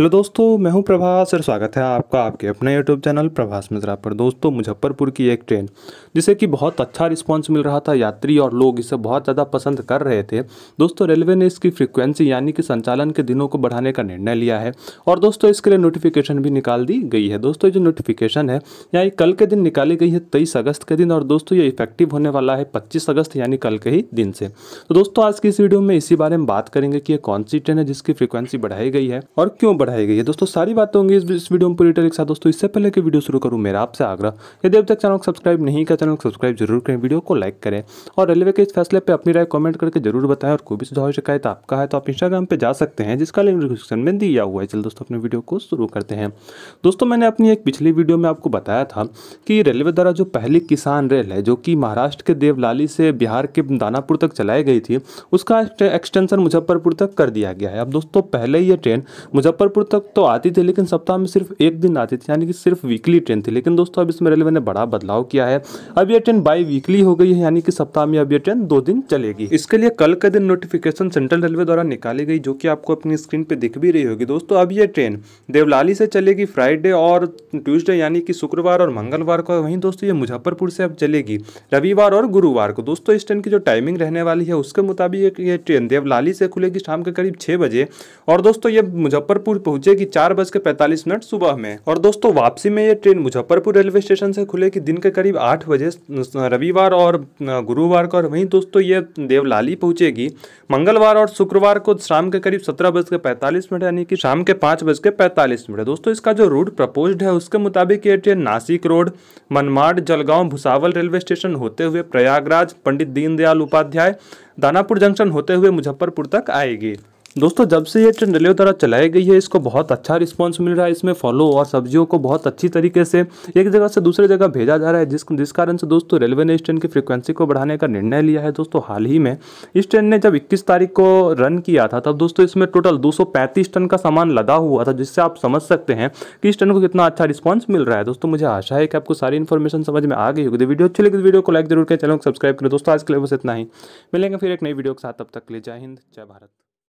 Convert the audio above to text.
hello दोस्तों मैं हूं प्रभास और स्वागत है आपका आपके अपने यूट्यूब चैनल प्रभास मिश्रा पर दोस्तों मुजफ्फरपुर की एक ट्रेन जिसे कि बहुत अच्छा रिस्पांस मिल रहा था यात्री और लोग इसे बहुत ज़्यादा पसंद कर रहे थे दोस्तों रेलवे ने इसकी फ्रीक्वेंसी यानी कि संचालन के दिनों को बढ़ाने का निर्णय लिया है और दोस्तों इसके लिए नोटिफिकेशन भी निकाल दी गई है दोस्तों जो नोटिफिकेशन है या कल के दिन निकाली गई है तेईस अगस्त के दिन और दोस्तों ये इफेक्टिव होने वाला है पच्चीस अगस्त यानी कल के ही दिन से तो दोस्तों आज की इस वीडियो में इसी बारे में बात करेंगे कि ये कौन सी ट्रेन है जिसकी फ्रिक्वेंसी बढ़ाई गई है और क्यों कराई गई है दोस्तों सारी बातें होंगी इस वीडियो में पूरी टेल के साथ दोस्तों इससे पहले कि वीडियो शुरू करूँ मेरा आपसे आग्रह यदि अब तक चैनल को सब्सक्राइब नहीं किया चैनल को सब्सक्राइब जरूर करें वीडियो को लाइक करें और रेलवे के इस फैसले पर अपनी राय कमेंट करके जरूर बताएं और कोई भी सुझाव शिकायत आपका है तो आप इंस्टाग्राम पर जा सकते हैं जिसका लिंक डिस्क्रिप्शन में दिया हुआ है चल दोस्तों अपने वीडियो को शुरू करते हैं दोस्तों मैंने अपनी एक पिछली वीडियो में आपको बताया था कि रेलवे द्वारा जो पहली किसान रेल है जो कि महाराष्ट्र के देवलाली से बिहार के दानापुर तक चलाई गई थी उसका एक्सटेंशन मुजफ्फरपुर तक कर दिया गया है अब दोस्तों पहले ये ट्रेन मुजफ्फरपुर जयपुर तक तो आती थी लेकिन सप्ताह में सिर्फ एक दिन आती थी यानी कि सिर्फ वीकली ट्रेन थी लेकिन दोस्तों अब इसमें रेलवे ने बड़ा बदलाव किया है अब यह ट्रेन बाई वीकली हो गई है यानी कि सप्ताह में अब यह ट्रेन दो दिन चलेगी इसके लिए कल के दिन नोटिफिकेशन सेंट्रल रेलवे द्वारा निकाली गई जो कि आपको अपनी स्क्रीन पर दिख भी रही होगी दोस्तों अब यह ट्रेन देवलाली से चलेगी फ्राइडे और ट्यूजडे यानी कि शुक्रवार और मंगलवार को वहीं दोस्तों ये मुजफ्फरपुर से अब चलेगी रविवार और गुरुवार को दोस्तों इस ट्रेन की जो टाइमिंग रहने वाली है उसके मुताबिक ये ट्रेन देवलाली से खुलेगी शाम के करीब छः बजे और दोस्तों ये मुजफ्फरपुर पहुंचेगी चार बज के पैंतालीस मिनट सुबह में और दोस्तों वापसी में ये ट्रेन मुजफ्फरपुर रेलवे स्टेशन से खुलेगी दिन के करीब आठ बजे रविवार और गुरुवार को और वहीं दोस्तों ये देवलाली पहुंचेगी मंगलवार और शुक्रवार को शाम के करीब सत्रह बज के पैंतालीस मिनट यानी कि शाम के पाँच बज के पैंतालीस मिनट दोस्तों इसका जो रूट प्रपोज है उसके मुताबिक ये train Nashik road Manmad Jalgaon Bhusawal railway station होते हुए प्रयागराज पंडित दीनदयाल उपाध्याय दानापुर जंक्शन होते हुए मुजफ्फरपुर तक आएगी दोस्तों जब से ये ट्रेंड रेलवे द्वारा चलाई गई है इसको बहुत अच्छा रिस्पांस मिल रहा है इसमें फॉलो और सब्जियों को बहुत अच्छी तरीके से एक जगह से दूसरे जगह भेजा जा रहा है जिस जिस कारण से दोस्तों रेलवे ने इस ट्रेन की फ्रीक्वेंसी को बढ़ाने का निर्णय लिया है दोस्तों हाल ही में इस ट्रेन ने जब इक्कीस तारीख को रन किया था तब दोस्तों इसमें टोटल दो टन का सामान लदा हुआ था जिससे आप समझ सकते हैं कि इस ट्रेन को कितना अच्छा रिस्पॉन्स मिल रहा है दोस्तों मुझे आशा है कि आपको सारी इन्फॉर्मेशन समझ में आ गई होगी वीडियो अच्छी लगी तो वीडियो को लाइक जरूर करें चैनल को सब्सक्राइब करें दोस्तों आज के लिए बस इतना ही मिलेंगे फिर एक नई वीडियो के साथ तब तक ले जय हिंद जय भारत